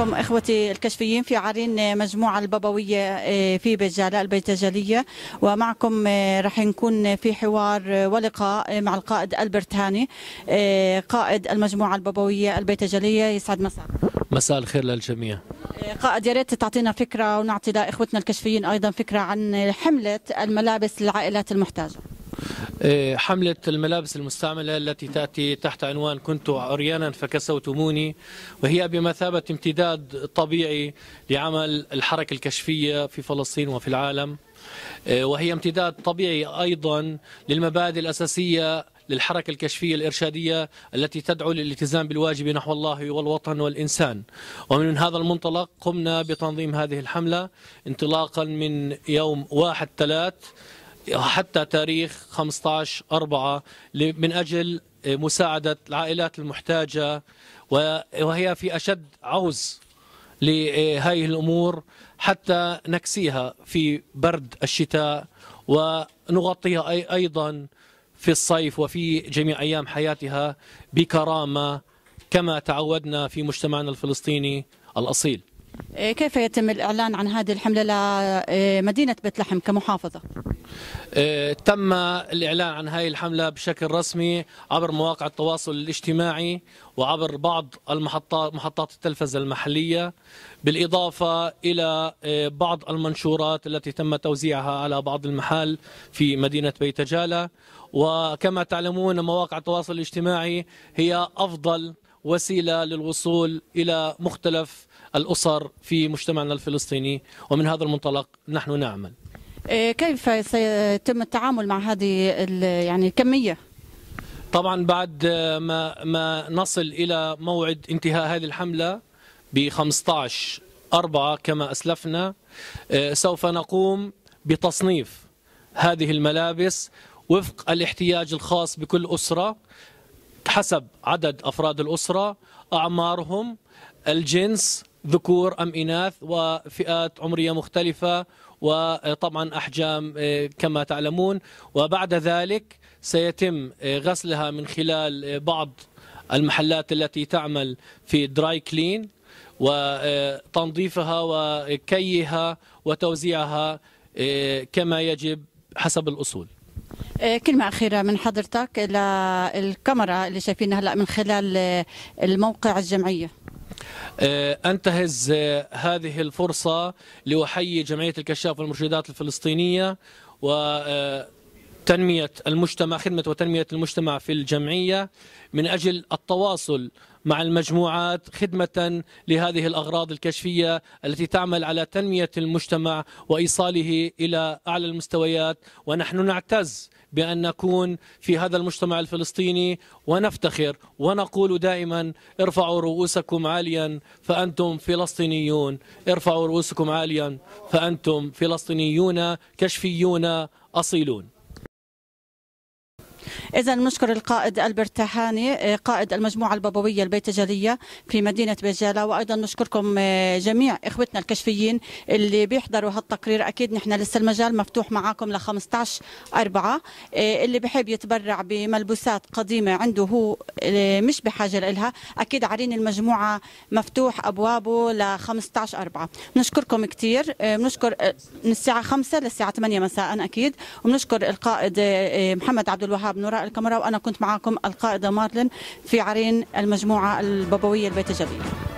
بكم اخوتي الكشفيين في عرين مجموعه البابويه آه، في بيت البيت البيتجليه ومعكم آه، رح نكون في حوار آه، ولقاء مع القائد البرت هاني قائد المجموعه البابويه البيتجليه يسعد مساء مساء الخير للجميع قائد يا ريت تعطينا فكره ونعطي لاخوتنا الكشفيين ايضا فكره عن حمله الملابس للعائلات المحتاجه إيه، حملة الملابس المستعملة التي تأتي تحت عنوان كنت عريانا فكسوتموني وهي بمثابة امتداد طبيعي لعمل الحركة الكشفية في فلسطين وفي العالم إيه، وهي امتداد طبيعي أيضا للمبادئ الأساسية للحركة الكشفية الإرشادية التي تدعو للالتزام بالواجب نحو الله والوطن والإنسان ومن هذا المنطلق قمنا بتنظيم هذه الحملة انطلاقا من يوم واحد ثلاث حتى تاريخ 15 4 من أجل مساعدة العائلات المحتاجة وهي في أشد عوز لهذه الأمور حتى نكسيها في برد الشتاء ونغطيها أيضا في الصيف وفي جميع أيام حياتها بكرامة كما تعودنا في مجتمعنا الفلسطيني الأصيل إيه، كيف يتم الإعلان عن هذه الحملة لمدينة إيه، بيت لحم كمحافظة؟ إيه، تم الإعلان عن هذه الحملة بشكل رسمي عبر مواقع التواصل الاجتماعي وعبر بعض المحطات محطات التلفزة المحلية بالإضافة إلى بعض المنشورات التي تم توزيعها على بعض المحال في مدينة بيت جالة وكما تعلمون مواقع التواصل الاجتماعي هي أفضل وسيله للوصول الى مختلف الاسر في مجتمعنا الفلسطيني ومن هذا المنطلق نحن نعمل. إيه، كيف سيتم التعامل مع هذه يعني الكميه؟ طبعا بعد ما ما نصل الى موعد انتهاء هذه الحمله ب 15 أربعة كما أسلفنا إيه، سوف نقوم بتصنيف هذه الملابس وفق الاحتياج الخاص بكل أسرة حسب عدد أفراد الأسرة أعمارهم الجنس ذكور أم إناث وفئات عمرية مختلفة وطبعا أحجام آه، كما تعلمون وبعد ذلك سيتم آه، غسلها من خلال آه، بعض المحلات التي تعمل في دراي كلين وتنظيفها وكيها وتوزيعها كما يجب حسب الأصول آه، كلمة أخيرة من حضرتك للكاميرا اللي شايفينها هلا من خلال آه، الموقع الجمعية آه، أنتهز هذه الفرصة لأحيي جمعية الكشاف والمرشدات الفلسطينية و تنمية المجتمع خدمة وتنمية المجتمع في الجمعية من أجل التواصل مع المجموعات خدمة لهذه الأغراض الكشفية التي تعمل على تنمية المجتمع وإيصاله إلى أعلى المستويات ونحن نعتز بأن نكون في هذا المجتمع الفلسطيني ونفتخر ونقول دائما ارفعوا رؤوسكم عاليا فأنتم فلسطينيون ارفعوا رؤوسكم عاليا فأنتم فلسطينيون كشفيون أصيلون إذا نشكر القائد ألبرت تهاني آه، قائد المجموعة البابوية البيتجلية في مدينة بجالة وأيضا نشكركم آه، جميع إخوتنا الكشفيين اللي بيحضروا هالتقرير أكيد نحن لسه المجال مفتوح معاكم ل 15 أربعة آه، اللي بحب يتبرع بملبوسات قديمة عنده هو مش بحاجة لها أكيد عرين المجموعة مفتوح أبوابه ل 15 أربعة بنشكركم كتير بنشكر من الساعة 5 للساعة 8 مساء أكيد وبنشكر القائد محمد عبد الوهاب نورا الكاميرا وأنا كنت معكم القائدة مارلين في عرين المجموعة البابوية البيت الجديد